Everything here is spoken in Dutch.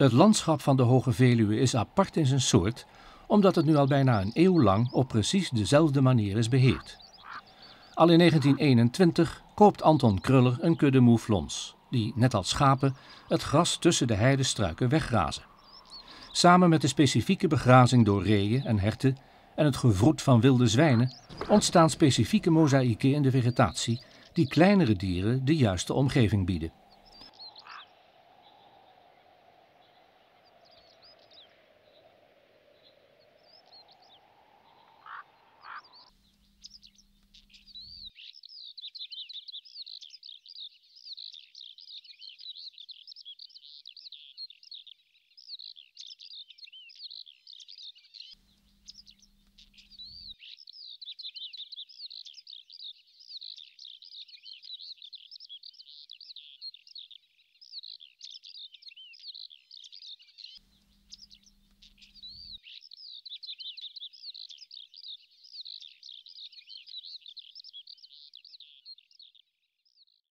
Het landschap van de Hoge Veluwe is apart in zijn soort, omdat het nu al bijna een eeuw lang op precies dezelfde manier is beheerd. Al in 1921 koopt Anton Kruller een kudde mouflons, die, net als schapen, het gras tussen de heidestruiken wegrazen. Samen met de specifieke begrazing door reeën en herten en het gevroed van wilde zwijnen ontstaan specifieke mozaïeken in de vegetatie die kleinere dieren de juiste omgeving bieden.